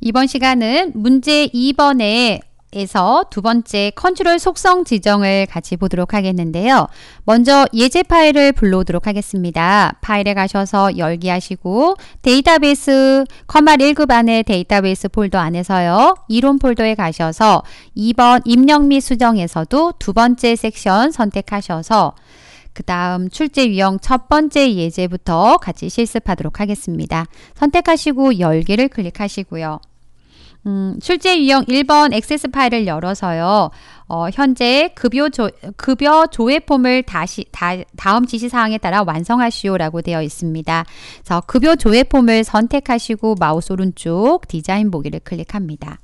이번 시간은 문제 2번에 에서 두 번째 컨트롤 속성 지정을 같이 보도록 하겠는데요. 먼저 예제 파일을 불러오도록 하겠습니다. 파일에 가셔서 열기 하시고 데이터베이스 컴마 1급 안에 데이터베이스 폴더 안에서요. 이론 폴더에 가셔서 2번 입력 및 수정에서도 두 번째 섹션 선택하셔서 그 다음 출제 유형 첫 번째 예제부터 같이 실습하도록 하겠습니다. 선택하시고 열기를 클릭하시고요. 음, 출제 유형 1번 액세스 파일을 열어서요. 어, 현재 급여, 조, 급여 조회 폼을 다시 다, 다음 지시사항에 따라 완성하시오라고 되어 있습니다. 그래서 급여 조회 폼을 선택하시고 마우스 오른쪽 디자인 보기를 클릭합니다.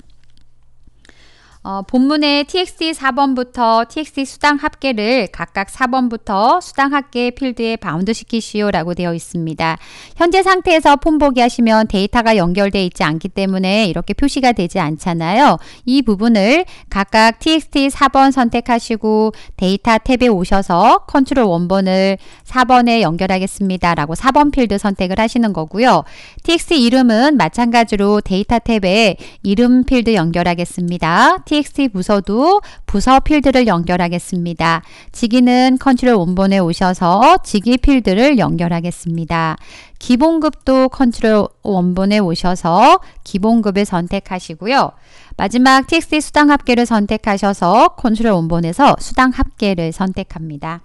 어, 본문의 txt 4번부터 txt 수당 합계를 각각 4번부터 수당 합계 필드에 바운드 시키시오 라고 되어 있습니다. 현재 상태에서 폼 보기 하시면 데이터가 연결되어 있지 않기 때문에 이렇게 표시가 되지 않잖아요. 이 부분을 각각 txt 4번 선택하시고 데이터 탭에 오셔서 컨트롤 원본을 4번에 연결하겠습니다. 라고 4번 필드 선택을 하시는 거고요. txt 이름은 마찬가지로 데이터 탭에 이름 필드 연결하겠습니다. txt 부서도 부서 필드를 연결하겠습니다. 직위는 컨트롤 원본에 오셔서 직위 필드를 연결하겠습니다. 기본급도 컨트롤 원본에 오셔서 기본급을 선택하시고요. 마지막 txt 수당 합계를 선택하셔서 컨트롤 원본에서 수당 합계를 선택합니다.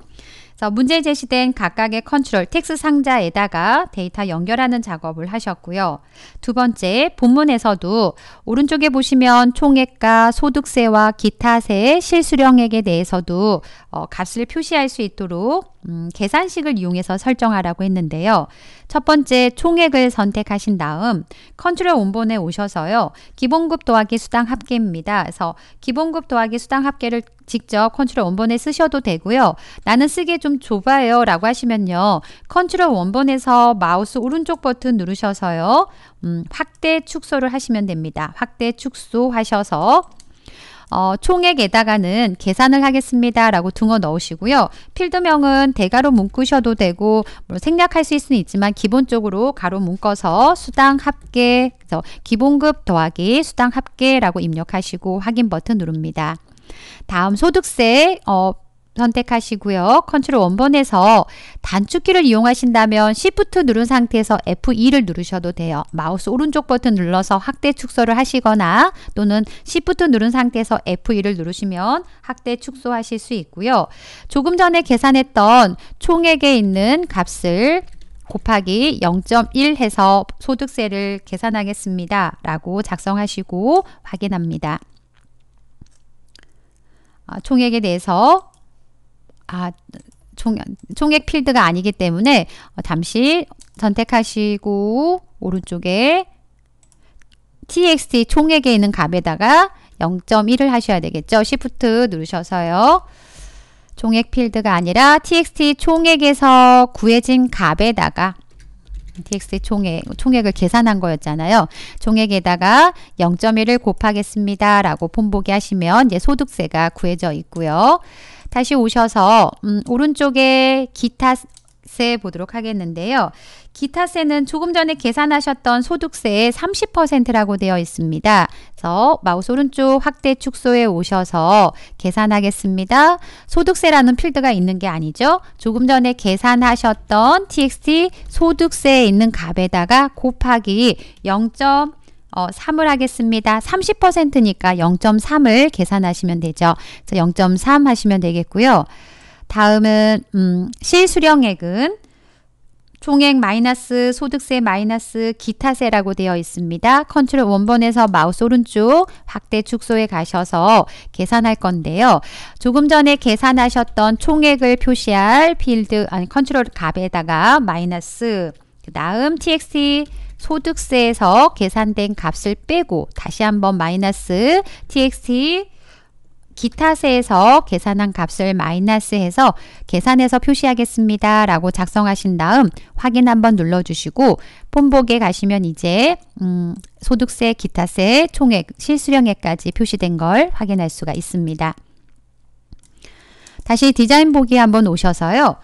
그래서 문제 제시된 각각의 컨트롤 텍스 상자에다가 데이터 연결하는 작업을 하셨고요. 두 번째, 본문에서도 오른쪽에 보시면 총액과 소득세와 기타세의 실수령액에 대해서도 어, 값을 표시할 수 있도록 음, 계산식을 이용해서 설정하라고 했는데요. 첫 번째 총액을 선택하신 다음 컨트롤 온본에 오셔서요. 기본급 도하기 수당 합계입니다. 그래서 기본급 도하기 수당 합계를 직접 컨트롤 원본에 쓰셔도 되고요. 나는 쓰기에 좀 좁아요 라고 하시면요. 컨트롤 원본에서 마우스 오른쪽 버튼 누르셔서요. 음, 확대 축소를 하시면 됩니다. 확대 축소 하셔서 어, 총액에다가는 계산을 하겠습니다. 라고 둥어 넣으시고요. 필드명은 대가로 묶으셔도 되고 뭐 생략할 수 있으는 있지만 기본적으로 가로 묶어서 수당 합계 그래서 기본급 더하기 수당 합계라고 입력하시고 확인 버튼 누릅니다. 다음 소득세 어, 선택하시고요. 컨트롤 원번에서 단축키를 이용하신다면 s 프트 누른 상태에서 F2를 누르셔도 돼요. 마우스 오른쪽 버튼 눌러서 확대 축소를 하시거나 또는 s 프트 누른 상태에서 F2를 누르시면 확대 축소하실 수 있고요. 조금 전에 계산했던 총액에 있는 값을 곱하기 0.1 해서 소득세를 계산하겠습니다. 라고 작성하시고 확인합니다. 아, 총액에 대해서 아, 총, 총액 필드가 아니기 때문에 어, 잠시 선택하시고 오른쪽에 txt 총액에 있는 값에다가 0.1을 하셔야 되겠죠. 시프트 누르셔서요. 총액 필드가 아니라 txt 총액에서 구해진 값에다가 txt 총액, 총액을 계산한 거였잖아요. 총액에다가 0.1을 곱하겠습니다. 라고 폰보기 하시면 이제 소득세가 구해져 있고요. 다시 오셔서 음, 오른쪽에 기타세 보도록 하겠는데요. 기타세는 조금 전에 계산하셨던 소득세의 30%라고 되어 있습니다. 그래서 마우스 오른쪽 확대 축소에 오셔서 계산하겠습니다. 소득세라는 필드가 있는 게 아니죠. 조금 전에 계산하셨던 txt 소득세에 있는 값에다가 곱하기 0. 어, 3을 하겠습니다. 30%니까 0.3을 계산하시면 되죠. 0.3 하시면 되겠고요. 다음은 음, 실수령액은 총액 마이너스 소득세 마이너스 기타세라고 되어 있습니다. 컨트롤 원번에서 마우스 오른쪽 확대 축소에 가셔서 계산할 건데요. 조금 전에 계산하셨던 총액을 표시할 필드 아니 컨트롤 값에다가 마이너스 그 다음 txt 소득세에서 계산된 값을 빼고 다시 한번 마이너스 txt 기타세에서 계산한 값을 마이너스해서 계산해서 표시하겠습니다. 라고 작성하신 다음 확인 한번 눌러주시고 폰복에 가시면 이제 음, 소득세, 기타세, 총액, 실수령액까지 표시된 걸 확인할 수가 있습니다. 다시 디자인 보기 한번 오셔서요.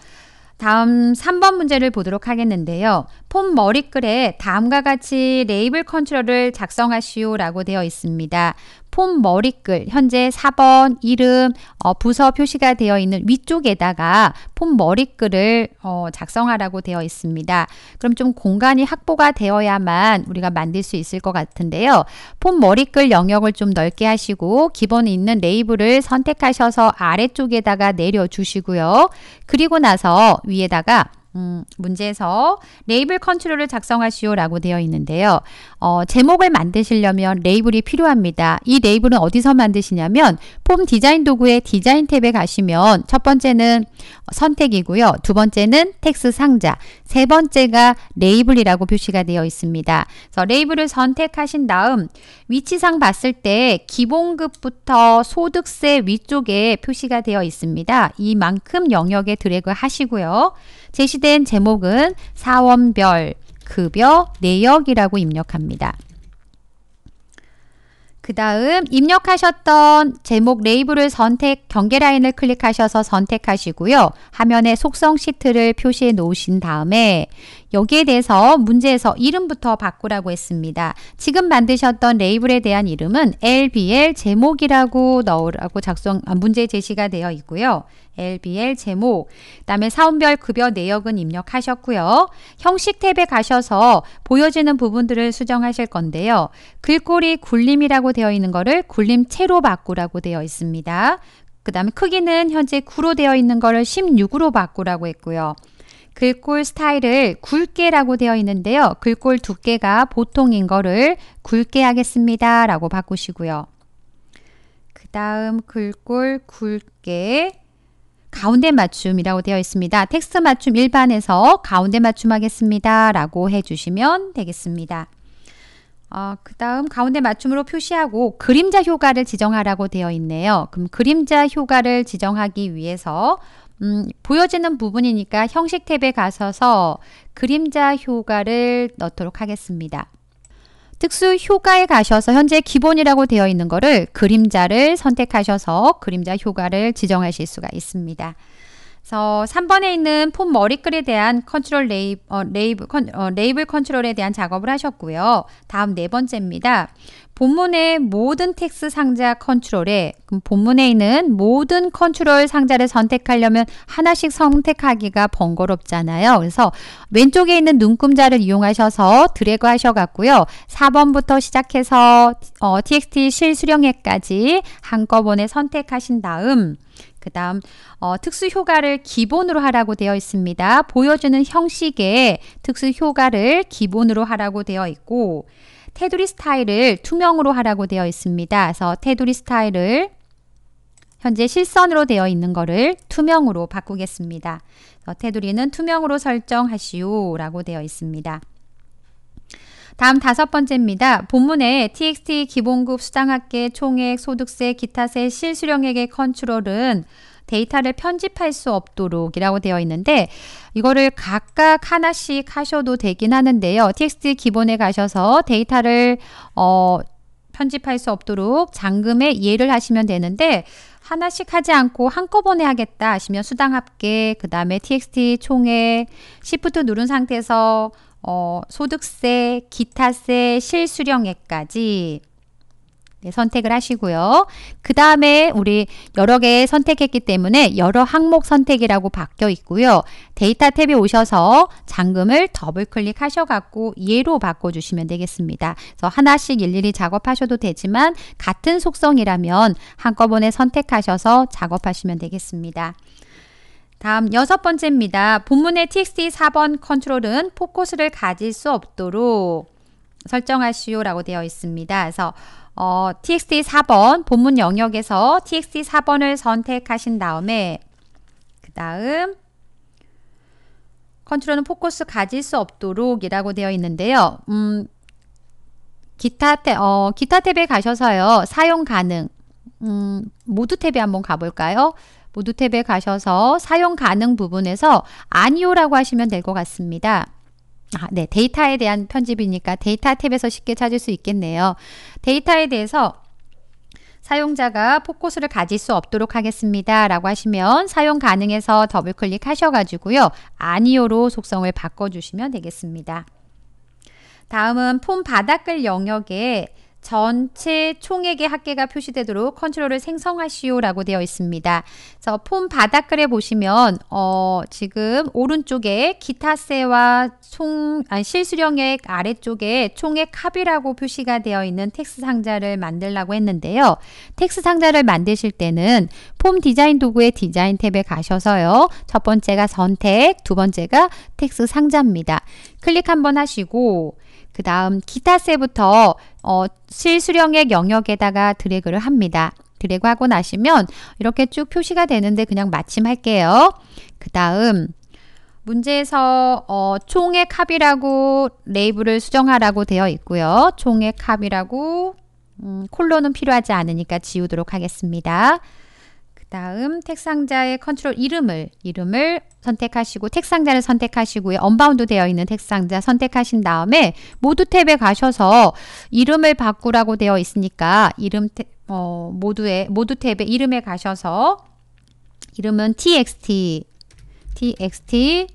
다음 3번 문제를 보도록 하겠는데요. 폼 머리글에 다음과 같이 레이블 컨트롤을 작성하시오 라고 되어 있습니다. 폼 머리글 현재 4번 이름 어, 부서 표시가 되어 있는 위쪽에다가 폼 머리글을 어, 작성하라고 되어 있습니다. 그럼 좀 공간이 확보가 되어야만 우리가 만들 수 있을 것 같은데요. 폼 머리글 영역을 좀 넓게 하시고 기본 있는 레이블을 선택하셔서 아래쪽에다가 내려주시고요. 그리고 나서 위에다가 음, 문제에서 레이블 컨트롤을 작성하시오라고 되어 있는데요. 어, 제목을 만드시려면 레이블이 필요합니다. 이 레이블은 어디서 만드시냐면 폼 디자인 도구의 디자인 탭에 가시면 첫 번째는 선택이고요. 두 번째는 텍스 상자, 세 번째가 레이블이라고 표시가 되어 있습니다. 그래서 레이블을 선택하신 다음 위치상 봤을 때 기본급부터 소득세 위쪽에 표시가 되어 있습니다. 이만큼 영역에 드래그 하시고요. 제시된 제목은 사원별, 급여, 내역이라고 입력합니다. 그 다음 입력하셨던 제목 레이블을 선택, 경계 라인을 클릭하셔서 선택하시고요. 화면에 속성 시트를 표시해 놓으신 다음에 여기에 대해서 문제에서 이름부터 바꾸라고 했습니다. 지금 만드셨던 레이블에 대한 이름은 LBL 제목이라고 넣으라고 작성 아, 문제 제시가 되어 있고요. LBL 제목, 그다음에 사원별 급여 내역은 입력하셨고요. 형식 탭에 가셔서 보여지는 부분들을 수정하실 건데요. 글꼴이 굴림이라고 되어 있는 거를 굴림체로 바꾸라고 되어 있습니다. 그 다음에 크기는 현재 9로 되어 있는 거를 16으로 바꾸라고 했고요. 글꼴 스타일을 굵게라고 되어 있는데요. 글꼴 두께가 보통인 거를 굵게 하겠습니다. 라고 바꾸시고요. 그 다음 글꼴 굵게 가운데 맞춤이라고 되어 있습니다. 텍스트 맞춤 일반에서 가운데 맞춤 하겠습니다. 라고 해주시면 되겠습니다. 어, 그 다음 가운데 맞춤으로 표시하고 그림자 효과를 지정하라고 되어 있네요. 그럼 그림자 효과를 지정하기 위해서 음, 보여지는 부분이니까 형식 탭에 가셔서 그림자 효과를 넣도록 하겠습니다. 특수 효과에 가셔서 현재 기본이라고 되어 있는 거를 그림자를 선택하셔서 그림자 효과를 지정하실 수가 있습니다. 그래서 3번에 있는 폰 머리글에 대한 컨트롤 레이, 어, 레이블, 컨, 어, 레이블 컨트롤에 대한 작업을 하셨고요. 다음 네 번째입니다. 본문의 모든 텍스 상자 컨트롤에 그럼 본문에 있는 모든 컨트롤 상자를 선택하려면 하나씩 선택하기가 번거롭잖아요. 그래서 왼쪽에 있는 눈금자를 이용하셔서 드래그 하셔갖고요. 4번부터 시작해서 어, txt 실수령에까지 한꺼번에 선택하신 다음 그 다음 어, 특수 효과를 기본으로 하라고 되어 있습니다. 보여주는 형식에 특수 효과를 기본으로 하라고 되어 있고 테두리 스타일을 투명으로 하라고 되어 있습니다. 그래서 테두리 스타일을 현재 실선으로 되어 있는 거를 투명으로 바꾸겠습니다. 테두리는 투명으로 설정하시오 라고 되어 있습니다. 다음 다섯 번째입니다. 본문에 TXT 기본급 수당학계 총액 소득세 기타세 실수령액의 컨트롤은 데이터를 편집할 수 없도록 이라고 되어 있는데 이거를 각각 하나씩 하셔도 되긴 하는데요. TXT 기본에 가셔서 데이터를 어, 편집할 수 없도록 잔금에 예를 하시면 되는데 하나씩 하지 않고 한꺼번에 하겠다 하시면 수당 합계 그 다음에 TXT 총액 시프트 누른 상태에서 어, 소득세, 기타세, 실수령액까지 네, 선택을 하시고요. 그 다음에 우리 여러 개 선택했기 때문에 여러 항목 선택이라고 바뀌어 있고요. 데이터 탭에 오셔서 잔금을 더블 클릭하셔갖고 예로 바꿔주시면 되겠습니다. 그래서 하나씩 일일이 작업하셔도 되지만 같은 속성이라면 한꺼번에 선택하셔서 작업하시면 되겠습니다. 다음 여섯 번째입니다. 본문의 txt 4번 컨트롤은 포커스를 가질 수 없도록 설정하시오라고 되어 있습니다. 그래서 어, txt 4번 본문 영역에서 txt 4번을 선택하신 다음에 그 다음 컨트롤은 포커스 가질 수 없도록 이라고 되어 있는데요. 음, 기타 탭, 어, 기타 탭에 가셔서요. 사용 가능. 음, 모두 탭에 한번 가볼까요? 모두 탭에 가셔서 사용 가능 부분에서 아니요라고 하시면 될 것 같습니다. 아, 네, 데이터에 대한 편집이니까 데이터 탭에서 쉽게 찾을 수 있겠네요. 데이터에 대해서 사용자가 포커스를 가질 수 없도록 하겠습니다. 라고 하시면 사용 가능해서 더블클릭 하셔가지고요. 아니요로 속성을 바꿔주시면 되겠습니다. 다음은 폼 바닥글 영역에 전체 총액의 합계가 표시되도록 컨트롤을 생성하시오 라고 되어 있습니다. 폼 바닥글에 보시면 어, 지금 오른쪽에 기타세와 총, 아니, 실수령액 아래쪽에 총액 합이라고 표시가 되어 있는 텍스 상자를 만들라고 했는데요. 텍스 상자를 만드실 때는 폼 디자인 도구의 디자인 탭에 가셔서요. 첫 번째가 선택, 두 번째가 텍스 상자입니다. 클릭 한번 하시고 그 다음 기타세부터 어, 실수령의 영역에다가 드래그를 합니다. 드래그 하고 나시면 이렇게 쭉 표시가 되는데 그냥 마침할게요. 그 다음 문제에서 어, 총액 합이라고 레이블을 수정하라고 되어 있고요. 총액 합이라고 음, 콜론은 필요하지 않으니까 지우도록 하겠습니다. 다음 택상자의 컨트롤 이름을 이름을 선택하시고 택상자를 선택하시고요. 언바운드 되어 있는 택상자 선택하신 다음에 모두 탭에 가셔서 이름을 바꾸라고 되어 있으니까 이름 탭, 어, 모두에 모두 탭에 이름에 가셔서 이름은 txt txt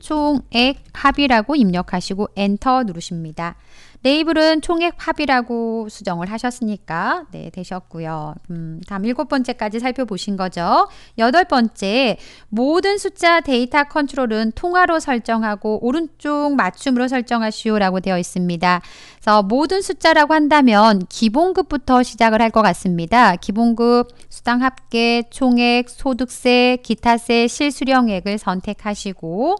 총액 합이라고 입력하시고 엔터 누르십니다. 네이블은 총액 합이라고 수정을 하셨으니까 네 되셨고요. 음, 다음 일곱 번째까지 살펴보신 거죠. 여덟 번째 모든 숫자 데이터 컨트롤은 통화로 설정하고 오른쪽 맞춤으로 설정하시오라고 되어 있습니다. 그래서 모든 숫자라고 한다면 기본급부터 시작을 할 것 같습니다. 기본급, 수당 합계, 총액, 소득세, 기타세, 실수령액을 선택하시고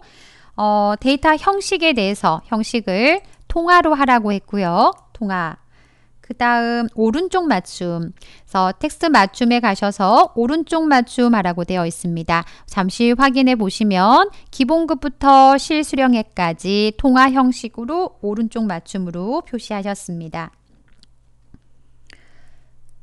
어, 데이터 형식에 대해서 형식을 통화로 하라고 했고요. 통화. 그 다음 오른쪽 맞춤 그래서 텍스트 맞춤에 가셔서 오른쪽 맞춤 하라고 되어 있습니다. 잠시 확인해 보시면 기본급부터 실수령액까지 통화 형식으로 오른쪽 맞춤으로 표시하셨습니다.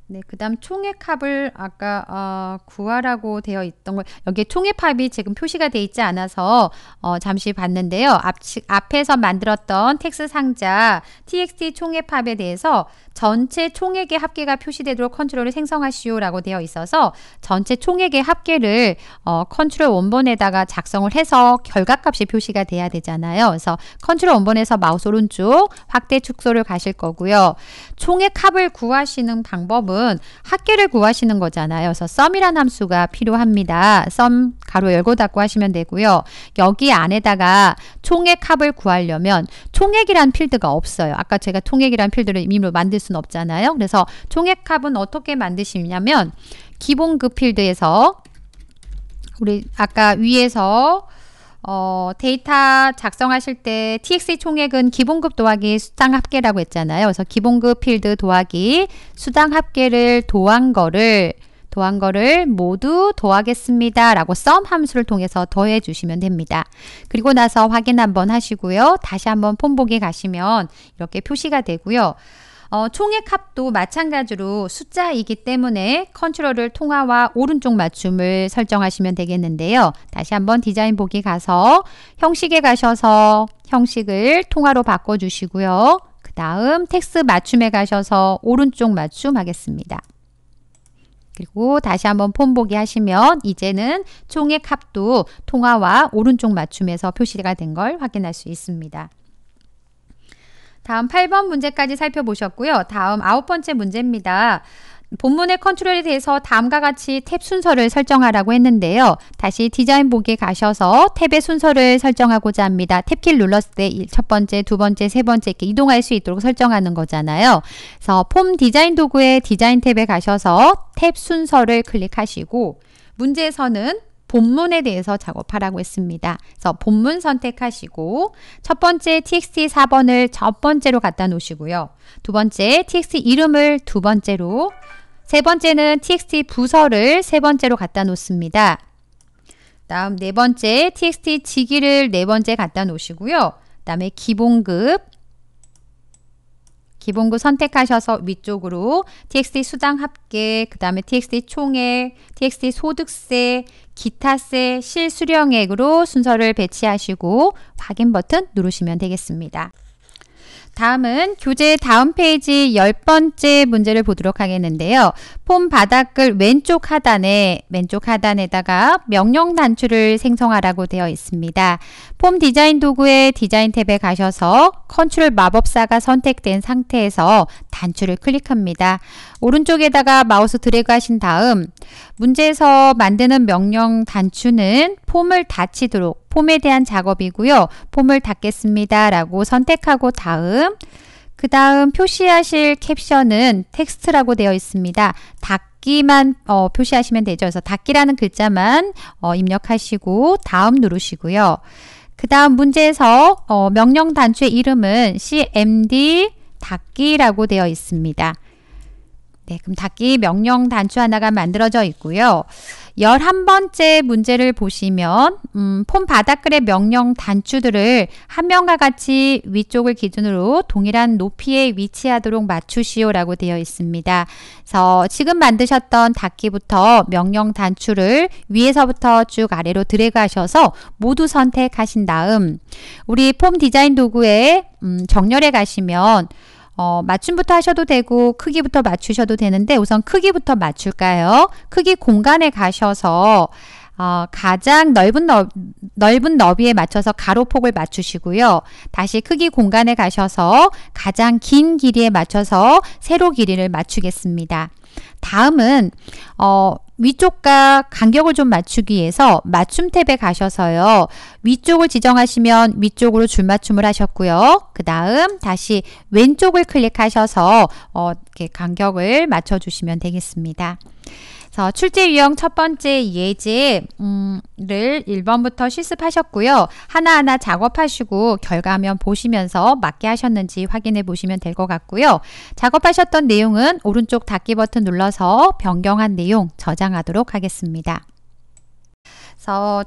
네, 그다음 총액합을 아까 어, 구하라고 되어 있던 걸 여기에 총액합이 지금 표시가 되어 있지 않아서 어, 잠시 봤는데요. 앞, 앞에서 만들었던 텍스 상자 txt 총액합에 대해서 전체 총액의 합계가 표시되도록 컨트롤을 생성하시오라고 되어 있어서 전체 총액의 합계를 어, 컨트롤 원본에다가 작성을 해서 결과값이 표시가 돼야 되잖아요. 그래서 컨트롤 원본에서 마우스 오른쪽 확대 축소를 가실 거고요. 총액합을 구하시는 방법은 썸은 학계를 구하시는 거잖아요. 그래서 썸이라는 함수가 필요합니다. 썸 가로 열고 닫고 하시면 되고요. 여기 안에다가 총액 합을 구하려면 총액이란 필드가 없어요. 아까 제가 총액이란 필드를 임의로 만들 수는 없잖아요. 그래서 총액 합은 어떻게 만드시냐면 기본급 필드에서 우리 아까 위에서 어, 데이터 작성하실 때 TXT 총액은 기본급 도하기 수당 합계라고 했잖아요. 그래서 기본급 필드 도하기 수당 합계를 도한 거를 도한 거를 모두 도하겠습니다. 라고 썸 함수를 통해서 더해 주시면 됩니다. 그리고 나서 확인 한번 하시고요. 다시 한번 폼 보기 가시면 이렇게 표시가 되고요. 어, 총액 합도 마찬가지로 숫자이기 때문에 컨트롤을 통화와 오른쪽 맞춤을 설정하시면 되겠는데요. 다시 한번 디자인 보기 가서 형식에 가셔서 형식을 통화로 바꿔주시고요. 그 다음 텍스 맞춤에 가셔서 오른쪽 맞춤 하겠습니다. 그리고 다시 한번 폰 보기 하시면 이제는 총액 합도 통화와 오른쪽 맞춤에서 표시가 된 걸 확인할 수 있습니다. 다음 8번 문제까지 살펴보셨고요. 다음 아홉 번째 문제입니다. 본문의 컨트롤에 대해서 다음과 같이 탭 순서를 설정하라고 했는데요. 다시 디자인 보기에 가셔서 탭의 순서를 설정하고자 합니다. 탭키를 눌렀을 때 첫 번째, 두 번째, 세 번째 이렇게 이동할 수 있도록 설정하는 거잖아요. 그래서 폼 디자인 도구의 디자인 탭에 가셔서 탭 순서를 클릭하시고 문제에서는 본문에 대해서 작업하라고 했습니다. 그래서 본문 선택하시고 첫 번째 txt 4번을 첫 번째로 갖다 놓으시고요. 두 번째 txt 이름을 두 번째로 세 번째는 txt 부서를 세 번째로 갖다 놓습니다. 다음 네 번째 txt 직위를 네 번째 갖다 놓으시고요. 그 다음에 기본급 기본구 선택하셔서 위쪽으로 txt 수당 합계, 그 다음에 txt 총액, txt 소득세, 기타세, 실수령액으로 순서를 배치하시고 확인 버튼 누르시면 되겠습니다. 다음은 교재 다음 페이지 열번째 문제를 보도록 하겠는데요. 폼 바닥글 왼쪽 하단에 왼쪽 하단에다가 명령 단추를 생성하라고 되어 있습니다. 폼 디자인 도구의 디자인 탭에 가셔서 컨트롤 마법사가 선택된 상태에서 단추를 클릭합니다. 오른쪽에다가 마우스 드래그 하신 다음 문제에서 만드는 명령 단추는 폼을 닫히도록 폼에 대한 작업이고요. 폼을 닫겠습니다 라고 선택하고 다음 그 다음 표시하실 캡션은 텍스트라고 되어 있습니다. 닫기만 어, 표시하시면 되죠. 그래서 닫기라는 글자만 어, 입력하시고 다음 누르시고요. 그 다음 문제에서 어, 명령 단추의 이름은 cmd 닫기라고 되어 있습니다. 네, 그럼 닫기 명령 단추 하나가 만들어져 있고요. 열한 번째 문제를 보시면 음, 폼 바닥글의 명령 단추들을 한 명과 같이 위쪽을 기준으로 동일한 높이에 위치하도록 맞추시오라고 되어 있습니다. 그래서 지금 만드셨던 닫기부터 명령 단추를 위에서부터 쭉 아래로 드래그하셔서 모두 선택하신 다음 우리 폼 디자인 도구의 음, 정렬에 가시면 어, 맞춤부터 하셔도 되고 크기부터 맞추셔도 되는데 우선 크기부터 맞출까요? 크기 공간에 가셔서 어, 가장 넓은, 너 넓은 너비에 맞춰서 가로폭을 맞추시고요. 다시 크기 공간에 가셔서 가장 긴 길이에 맞춰서 세로 길이를 맞추겠습니다. 다음은 어, 위쪽과 간격을 좀 맞추기 위해서 맞춤 탭에 가셔서요. 위쪽을 지정하시면 위쪽으로 줄맞춤을 하셨고요. 그 다음 다시 왼쪽을 클릭하셔서 어, 이렇게 간격을 맞춰주시면 되겠습니다. 그래서 출제 유형 첫 번째 예제를 1번부터 실습하셨고요. 하나하나 작업하시고 결과면 보시면서 맞게 하셨는지 확인해 보시면 될 것 같고요. 작업하셨던 내용은 오른쪽 닫기 버튼 눌러서 변경한 내용 저장하도록 하겠습니다.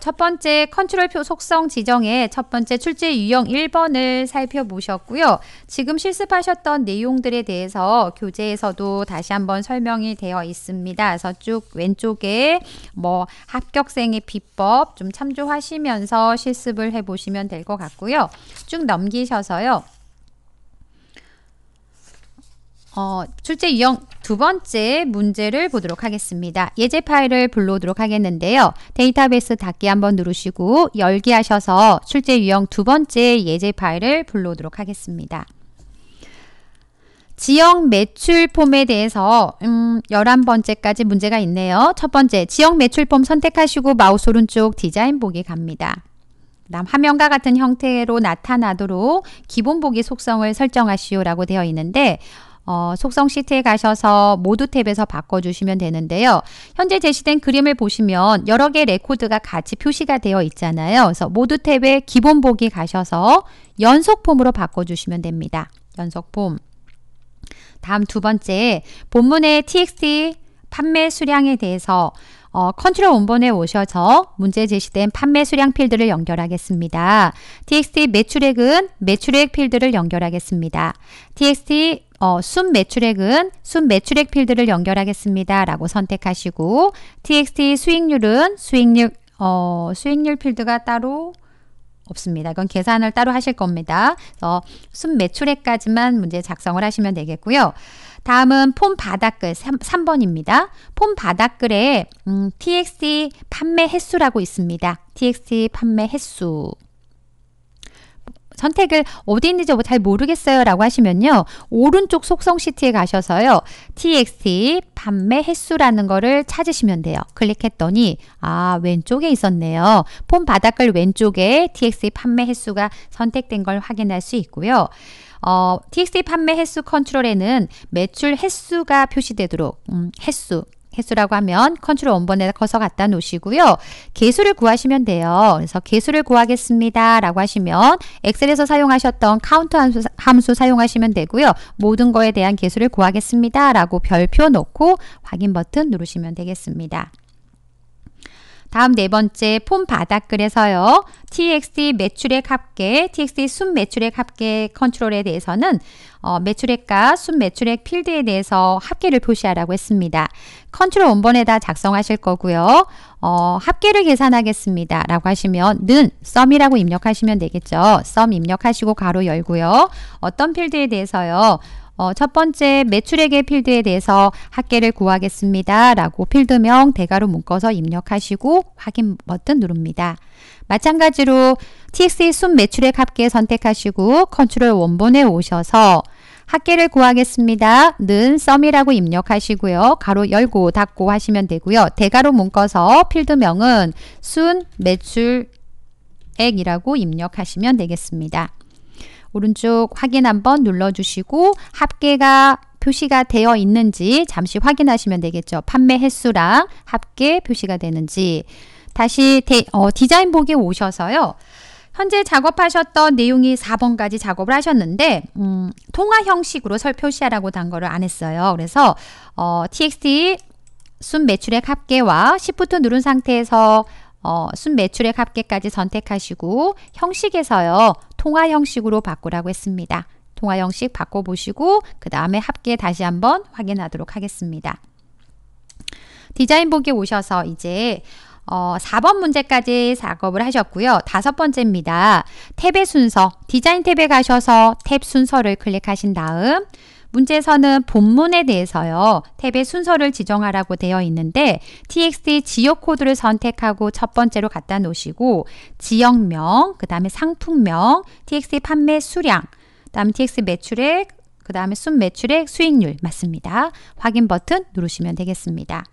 첫 번째 컨트롤표 속성 지정의 첫 번째 출제 유형 1번을 살펴보셨고요. 지금 실습하셨던 내용들에 대해서 교재에서도 다시 한번 설명이 되어 있습니다. 그래서 쭉 왼쪽에 뭐 합격생의 비법 좀 참조하시면서 실습을 해보시면 될 것 같고요. 쭉 넘기셔서요. 어, 출제 유형 두 번째 문제를 보도록 하겠습니다. 예제 파일을 불러오도록 하겠는데요. 데이터베이스 닫기 한번 누르시고 열기 하셔서 출제 유형 두 번째 예제 파일을 불러오도록 하겠습니다. 지역 매출 폼에 대해서 음, 11번째까지 문제가 있네요. 첫 번째, 지역 매출 폼 선택하시고 마우스 오른쪽 디자인 보기 갑니다. 다음 화면과 같은 형태로 나타나도록 기본 보기 속성을 설정하시오라고 되어 있는데 어, 속성 시트에 가셔서 모두 탭에서 바꿔주시면 되는데요. 현재 제시된 그림을 보시면 여러 개의 레코드가 같이 표시가 되어 있잖아요. 그래서 모두 탭에 기본 보기 가셔서 연속 폼으로 바꿔주시면 됩니다. 연속 폼. 다음 두 번째 본문의 txt 판매 수량에 대해서 어, 컨트롤 원본에 오셔서 문제 제시된 판매 수량 필드를 연결하겠습니다. txt 매출액은 매출액 필드를 연결하겠습니다. txt 어, 순 매출액은 순 매출액 필드를 연결하겠습니다. 라고 선택하시고 txt 수익률은 수익률 어, 수익률 필드가 따로 없습니다. 그건 계산을 따로 하실 겁니다. 순 매출액까지만 문제 작성을 하시면 되겠고요. 다음은 폰 바닥글 3, 번입니다폼 바닥글에 음, TXT 판매 횟수라고 있습니다. TXT 판매 횟수. 선택을 어디 있는지 잘 모르겠어요 라고 하시면요. 오른쪽 속성시트에 가셔서요. txt 판매 횟수라는 거를 찾으시면 돼요. 클릭했더니 아 왼쪽에 있었네요. 폰 바닥을 왼쪽에 txt 판매 횟수가 선택된 걸 확인할 수 있고요. 어, txt 판매 횟수 컨트롤에는 매출 횟수가 표시되도록 음, 횟수 개수라고 하면 컨트롤 원번에다 커서 갖다 놓으시고요. 개수를 구하시면 돼요. 그래서 개수를 구하겠습니다. 라고 하시면 엑셀에서 사용하셨던 카운트 함수, 함수 사용하시면 되고요. 모든 거에 대한 개수를 구하겠습니다. 라고 별표 놓고 확인 버튼 누르시면 되겠습니다. 다음 네 번째 폼 바닥글에서요. TXT 매출액 합계, TXT 순 매출액 합계 컨트롤에 대해서는 어, 매출액과 순 매출액 필드에 대해서 합계를 표시하라고 했습니다. 컨트롤 원본에다 작성하실 거고요. 어, 합계를 계산하겠습니다. 라고 하시면 는 썸이라고 입력하시면 되겠죠. 썸 입력하시고 가로 열고요. 어떤 필드에 대해서요. 어, 첫 번째 매출액의 필드에 대해서 학계를 구하겠습니다. 라고 필드명 대가로 묶어서 입력하시고 확인 버튼 누릅니다. 마찬가지로 t x t e 순 매출액 합계 선택하시고 컨트롤 원본에 오셔서 학계를 구하겠습니다. 는 썸이라고 입력하시고요. 가로 열고 닫고 하시면 되고요. 대가로 묶어서 필드명은 순 매출액이라고 입력하시면 되겠습니다. 오른쪽 확인 한번 눌러주시고 합계가 표시가 되어 있는지 잠시 확인하시면 되겠죠. 판매 횟수랑 합계 표시가 되는지 다시 데, 어, 디자인 보기에 오셔서요. 현재 작업하셨던 내용이 4번까지 작업을 하셨는데 음, 통화 형식으로 설 표시하라고 단 거를 안 했어요. 그래서 어, txt 순 매출액 합계와 시프트 누른 상태에서 어, 순 매출액 합계까지 선택하시고 형식에서요. 통화 형식으로 바꾸라고 했습니다. 통화 형식 바꿔보시고 그 다음에 합계 다시 한번 확인하도록 하겠습니다. 디자인 보에 오셔서 이제 어, 4번 문제까지 작업을 하셨고요. 다섯 번째입니다. 탭의 순서, 디자인 탭에 가셔서 탭 순서를 클릭하신 다음 문제에서는 본문에 대해서요. 탭의 순서를 지정하라고 되어 있는데 txt 지역 코드를 선택하고 첫 번째로 갖다 놓으시고 지역명, 그 다음에 상품명, txt 판매 수량, 그 다음 에 txt 매출액, 그 다음에 순 매출액, 수익률 맞습니다. 확인 버튼 누르시면 되겠습니다.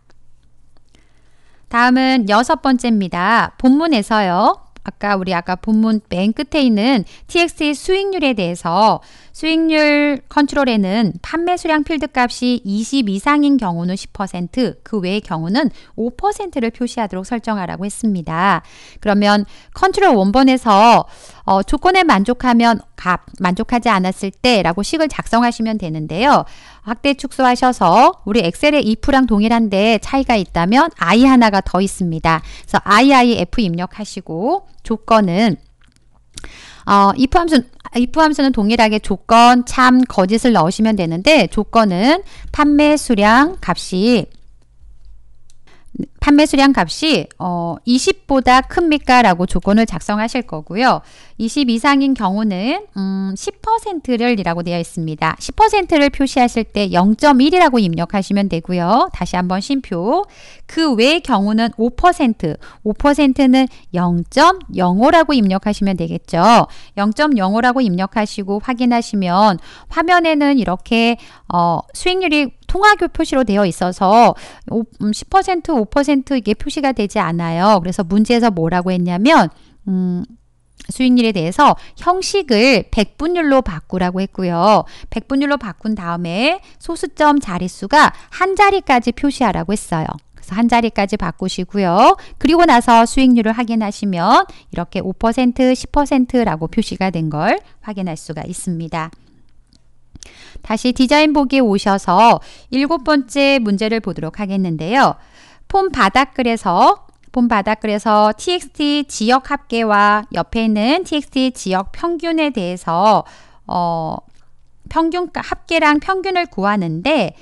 다음은 여섯 번째입니다. 본문에서요. 아까 우리 아까 본문 맨 끝에 있는 txt 수익률에 대해서 수익률 컨트롤에는 판매 수량 필드 값이 20 이상인 경우는 10%, 그 외의 경우는 5%를 표시하도록 설정하라고 했습니다. 그러면 컨트롤 원본에서 어, 조건에 만족하면 값, 만족하지 않았을 때라고 식을 작성하시면 되는데요. 확대 축소하셔서 우리 엑셀의 if랑 동일한데 차이가 있다면 i 하나가 더 있습니다. 그래서 iif 입력하시고 조건은 어, if 함수 if 함수는 동일하게 조건, 참, 거짓을 넣으시면 되는데 조건은 판매 수량 값이 판매 수량 값이 어, 20보다 큽니까라고 조건을 작성하실 거고요. 20 이상인 경우는 음, 10%를 이라고 되어 있습니다. 10%를 표시하실 때 0.1이라고 입력하시면 되고요. 다시 한번 심표. 그 외의 경우는 5%, 5%는 0.05라고 입력하시면 되겠죠. 0.05라고 입력하시고 확인하시면 화면에는 이렇게 어, 수익률이 통화교 표시로 되어 있어서 10% 5% 음, 이게 표시가 되지 않아요. 그래서 문제에서 뭐라고 했냐면 음, 수익률에 대해서 형식을 백분율로 바꾸라고 했고요. 백분율로 바꾼 다음에 소수점 자릿수가 한 자리까지 표시하라고 했어요. 그래서 한 자리까지 바꾸시고요. 그리고 나서 수익률을 확인하시면 이렇게 5% 10%라고 표시가 된 걸 확인할 수가 있습니다. 다시 디자인 보기에 오셔서 일곱 번째 문제를 보도록 하겠는데요. 폼 바닥글에서 폼 바닥글에서 txt 지역 합계와 옆에 있는 txt 지역 평균에 대해서 어, 평균 합계랑 평균을 구하는데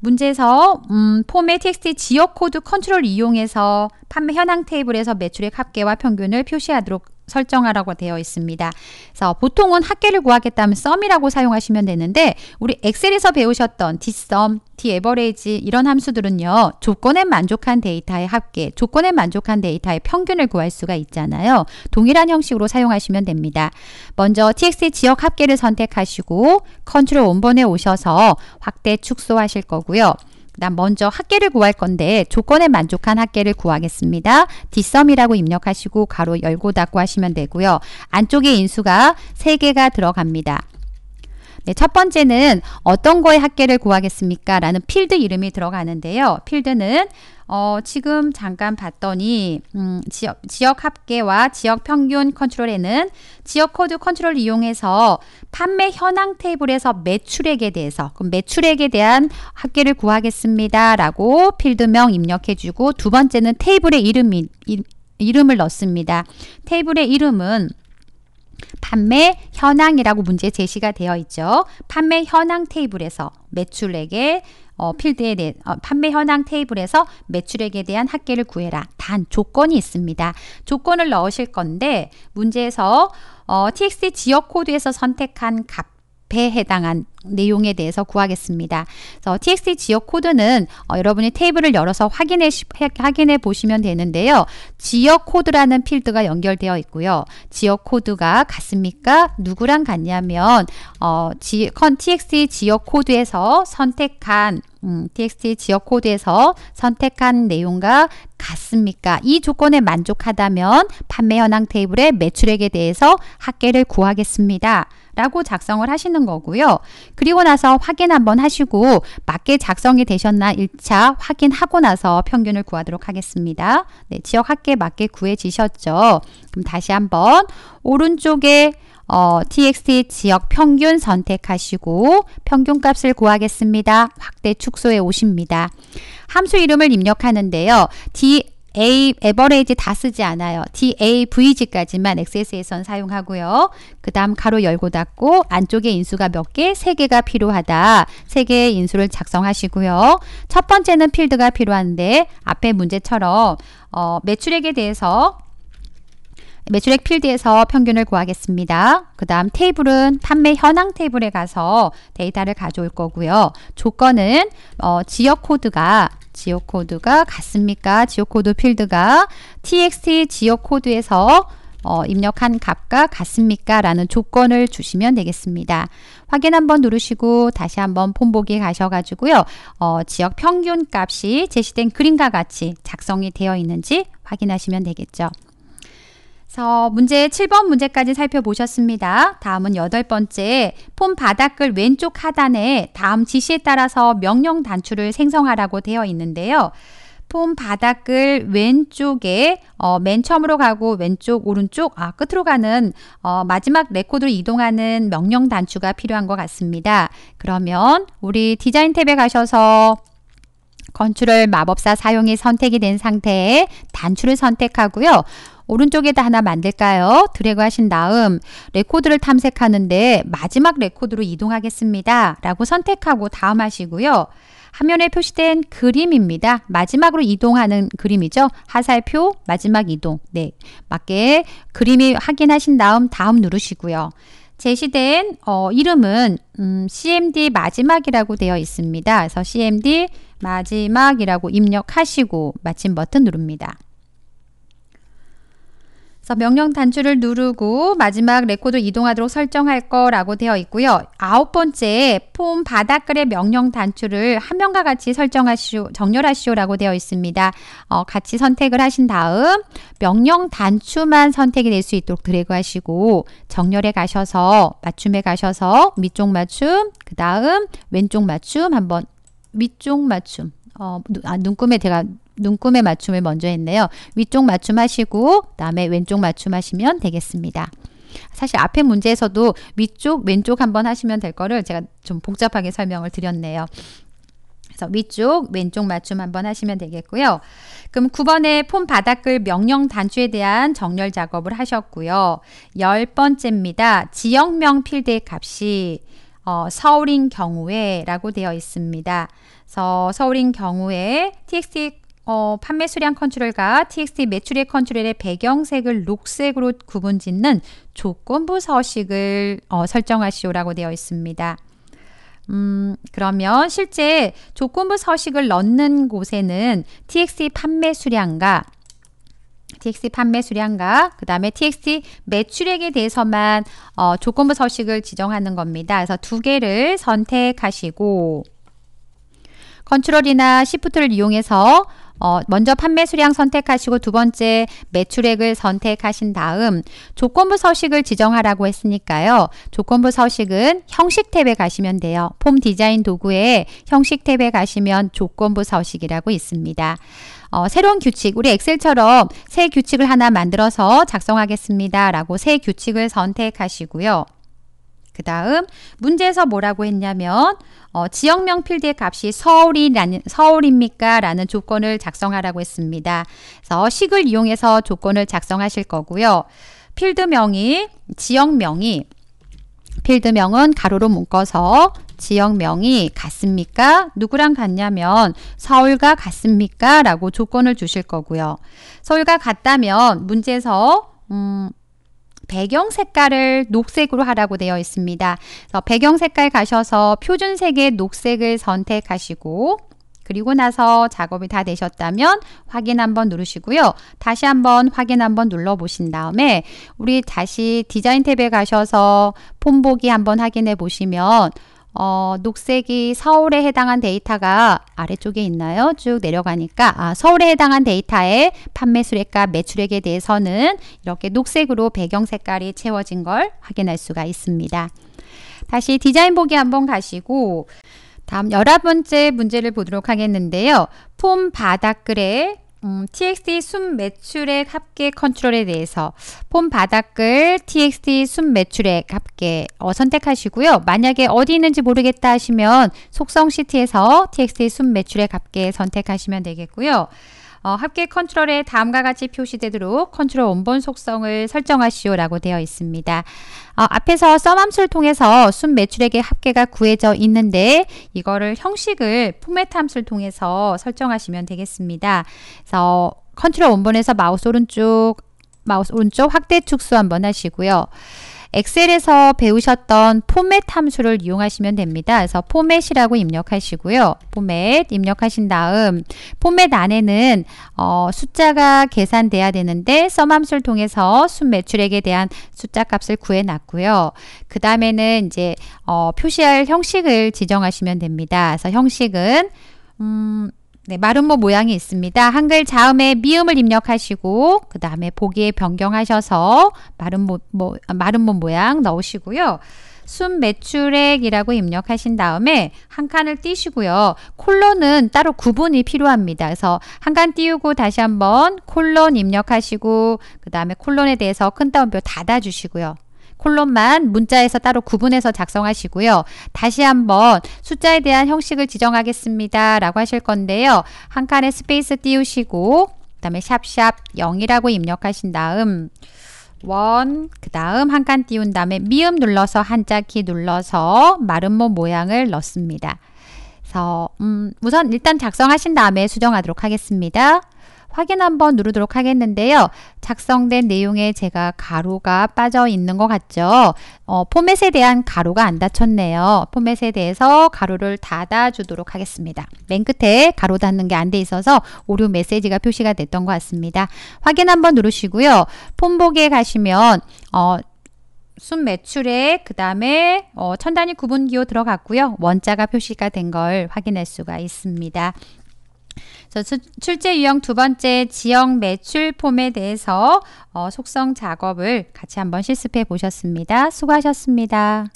문제에서 음, 폼의 txt 지역 코드 컨트롤 이용해서 판매 현황 테이블에서 매출액 합계와 평균을 표시하도록 설정하라고 되어 있습니다. 그래서 보통은 합계를 구하겠다면 썸이라고 사용하시면 되는데 우리 엑셀에서 배우셨던 dsum, daverage 이런 함수들은요. 조건에 만족한 데이터의 합계, 조건에 만족한 데이터의 평균을 구할 수가 있잖아요. 동일한 형식으로 사용하시면 됩니다. 먼저 tx의 지역 합계를 선택하시고 컨트롤 원본에 오셔서 확대 축소하실 거고요. 난 먼저 학계를 구할 건데 조건에 만족한 학계를 구하겠습니다. 뒷섬이라고 입력하시고 가로 열고 닫고 하시면 되고요. 안쪽에 인수가 3개가 들어갑니다. 네, 첫 번째는 어떤 거에 학계를 구하겠습니까? 라는 필드 이름이 들어가는데요. 필드는 어, 지금 잠깐 봤더니 음, 지역, 지역 합계와 지역 평균 컨트롤에는 지역 코드 컨트롤을 이용해서 판매 현황 테이블에서 매출액에 대해서 그럼 매출액에 대한 합계를 구하겠습니다. 라고 필드명 입력해주고 두 번째는 테이블의 이름이, 이, 이름을 넣습니다. 테이블의 이름은 판매 현황이라고 문제 제시가 되어 있죠. 판매 현황 테이블에서 매출액의 어, 필드에 대 어, 판매 현황 테이블에서 매출액에 대한 합계를 구해라. 단 조건이 있습니다. 조건을 넣으실 건데 문제에서 어, TX 지역 코드에서 선택한 값 앞에 해당한 내용에 대해서 구하겠습니다. 그래서 txt 지역 코드는 어, 여러분이 테이블을 열어서 확인해, 확인해 보시면 되는데요. 지역 코드라는 필드가 연결되어 있고요. 지역 코드가 같습니까? 누구랑 같냐면 어, 지, txt 지역 코드에서 선택한 음, txt 지역 코드에서 선택한 내용과 같습니까? 이 조건에 만족하다면 판매 현황 테이블의 매출액에 대해서 합계를 구하겠습니다. 라고 작성을 하시는 거고요. 그리고 나서 확인 한번 하시고 맞게 작성이 되셨나 1차 확인하고 나서 평균을 구하도록 하겠습니다. 네, 지역 학계 맞게 구해지셨죠? 그럼 다시 한번 오른쪽에 어, txt 지역 평균 선택하시고 평균값을 구하겠습니다. 확대 축소에 오십니다. 함수 이름을 입력하는데요. d A 에버레이지 다 쓰지 않아요. DAVG까지만 XS에선 사용하고요. 그 다음 가로 열고 닫고 안쪽에 인수가 몇 개? 세개가 필요하다. 세개의 인수를 작성하시고요. 첫 번째는 필드가 필요한데 앞에 문제처럼 어, 매출액에 대해서 매출액 필드에서 평균을 구하겠습니다. 그 다음 테이블은 판매 현황 테이블에 가서 데이터를 가져올 거고요. 조건은 어, 지역 코드가 지역 코드가 같습니까? 지역 코드 필드가 txt 지역 코드에서 어, 입력한 값과 같습니까? 라는 조건을 주시면 되겠습니다. 확인 한번 누르시고 다시 한번 폰 보기 가셔가지고요. 어, 지역 평균 값이 제시된 그림과 같이 작성이 되어 있는지 확인하시면 되겠죠. 그래서 문제 7번 문제까지 살펴보셨습니다. 다음은 여덟 번째 폼 바닥글 왼쪽 하단에 다음 지시에 따라서 명령 단추를 생성하라고 되어 있는데요. 폼 바닥을 왼쪽에 어, 맨 처음으로 가고 왼쪽 오른쪽 아 끝으로 가는 어, 마지막 레코드로 이동하는 명령 단추가 필요한 것 같습니다. 그러면 우리 디자인 탭에 가셔서 건축을 마법사 사용이 선택이 된 상태에 단추를 선택하고요. 오른쪽에다 하나 만들까요? 드래그 하신 다음 레코드를 탐색하는데 마지막 레코드로 이동하겠습니다. 라고 선택하고 다음 하시고요. 화면에 표시된 그림입니다. 마지막으로 이동하는 그림이죠. 하살표 마지막 이동. 네. 맞게 그림이 확인하신 다음 다음 누르시고요. 제시된 어, 이름은 음, CMD 마지막이라고 되어 있습니다. 그래서 CMD 마지막이라고 입력하시고 마침 버튼 누릅니다. 그래서 명령 단추를 누르고 마지막 레코드 이동하도록 설정할 거라고 되어 있고요. 아홉 번째 폼 바닥글의 명령 단추를 한명과 같이 설정하시오, 정렬하시오라고 되어 있습니다. 어, 같이 선택을 하신 다음 명령 단추만 선택이 될 수 있도록 드래그 하시고 정렬에 가셔서 맞춤에 가셔서 밑쪽 맞춤, 그 다음 왼쪽 맞춤 한번 밑쪽 맞춤 어, 아, 눈금에 제가 눈금에 맞춤을 먼저 했네요. 위쪽 맞춤 하시고 다음에 왼쪽 맞춤 하시면 되겠습니다. 사실 앞에 문제에서도 위쪽 왼쪽 한번 하시면 될 거를 제가 좀 복잡하게 설명을 드렸네요. 그래서 위쪽 왼쪽 맞춤 한번 하시면 되겠고요. 그럼 9번에 폰 바닥글 명령 단추에 대한 정렬 작업을 하셨고요. 열 번째입니다. 지역명 필드의 값이 어, 서울인 경우에 라고 되어 있습니다. 그래서 서울인 경우에 txt 어, 판매 수량 컨트롤과 TXT 매출액 컨트롤의 배경색을 녹색으로 구분짓는 조건부 서식을 어, 설정하시오라고 되어 있습니다. 음, 그러면 실제 조건부 서식을 넣는 곳에는 TXT 판매 수량과 TXT 판매 수량과 그 다음에 TXT 매출액에 대해서만 어, 조건부 서식을 지정하는 겁니다. 그래서 두 개를 선택하시고 컨트롤이나 시프트를 이용해서 어, 먼저 판매 수량 선택하시고 두 번째 매출액을 선택하신 다음 조건부 서식을 지정하라고 했으니까요. 조건부 서식은 형식 탭에 가시면 돼요. 폼 디자인 도구에 형식 탭에 가시면 조건부 서식이라고 있습니다. 어, 새로운 규칙, 우리 엑셀처럼 새 규칙을 하나 만들어서 작성하겠습니다. 라고 새 규칙을 선택하시고요. 그 다음 문제에서 뭐라고 했냐면 어, 지역명 필드의 값이 서울이라는 서울입니까? 라는 조건을 작성하라고 했습니다. 그래서 식을 이용해서 조건을 작성하실 거고요. 필드명이 지역명이 필드명은 가로로 묶어서 지역명이 같습니까? 누구랑 같냐면 서울과 같습니까? 라고 조건을 주실 거고요. 서울과 같다면 문제에서 음, 배경 색깔을 녹색으로 하라고 되어 있습니다. 그래서 배경 색깔 가셔서 표준색의 녹색을 선택하시고 그리고 나서 작업이 다 되셨다면 확인 한번 누르시고요. 다시 한번 확인 한번 눌러보신 다음에 우리 다시 디자인 탭에 가셔서 폼 보기 한번 확인해 보시면 어, 녹색이 서울에 해당한 데이터가 아래쪽에 있나요? 쭉 내려가니까 아, 서울에 해당한 데이터의 판매 수액과 매출액에 대해서는 이렇게 녹색으로 배경 색깔이 채워진 걸 확인할 수가 있습니다. 다시 디자인 보기 한번 가시고 다음 열한 번째 문제를 보도록 하겠는데요. 폼 바닥글에 음, TXT 순 매출액 합계 컨트롤에 대해서 폼바닥을 TXT 순 매출액 합계 어, 선택하시고요. 만약에 어디 있는지 모르겠다 하시면 속성 시트에서 TXT 순 매출액 합계 선택하시면 되겠고요. 어, 합계 컨트롤에 다음과 같이 표시되도록 컨트롤 원본 속성을 설정하시오라고 되어 있습니다. 어, 앞에서 썸함수를 통해서 순 매출액의 합계가 구해져 있는데 이거를 형식을 포맷 함수를 통해서 설정하시면 되겠습니다. 그래서 컨트롤 원본에서 마우스 오른쪽 마우스 오른쪽 확대 축소 한번 하시고요. 엑셀에서 배우셨던 포맷 함수를 이용하시면 됩니다. 그래서 포맷이라고 입력하시고요. 포맷 입력하신 다음 포맷 안에는 어, 숫자가 계산돼야 되는데 썸 함수를 통해서 순매출액에 대한 숫자 값을 구해놨고요. 그 다음에는 이제 어, 표시할 형식을 지정하시면 됩니다. 그래서 형식은 음, 네, 마름모 모양이 있습니다. 한글 자음에 미음을 입력하시고 그 다음에 보기에 변경하셔서 마름모, 모, 마름모 모양 넣으시고요. 순 매출액이라고 입력하신 다음에 한 칸을 띄시고요. 콜론은 따로 구분이 필요합니다. 그래서 한 칸 띄우고 다시 한번 콜론 입력하시고 그 다음에 콜론에 대해서 큰 따옴표 닫아주시고요. 콜론만 문자에서 따로 구분해서 작성하시고요. 다시 한번 숫자에 대한 형식을 지정하겠습니다. 라고 하실 건데요. 한 칸에 스페이스 띄우시고 그 다음에 샵샵 0이라고 입력하신 다음 원, 그 다음 한 칸 띄운 다음에 미음 눌러서 한자키 눌러서 마름모 모양을 넣습니다. 그래서 음, 우선 일단 작성하신 다음에 수정하도록 하겠습니다. 확인 한번 누르도록 하겠는데요. 작성된 내용에 제가 가로가 빠져 있는 것 같죠. 어, 포맷에 대한 가로가 안 닫혔네요. 포맷에 대해서 가로를 닫아주도록 하겠습니다. 맨 끝에 가로 닫는 게 안 돼 있어서 오류 메시지가 표시가 됐던 것 같습니다. 확인 한번 누르시고요. 폰보기에 가시면 어, 순 매출에 그 다음에 어, 천 단위 구분기호 들어갔고요. 원자가 표시가 된 걸 확인할 수가 있습니다. 출제 유형 두 번째 지역 매출 폼에 대해서 어, 속성 작업을 같이 한번 실습해 보셨습니다. 수고하셨습니다.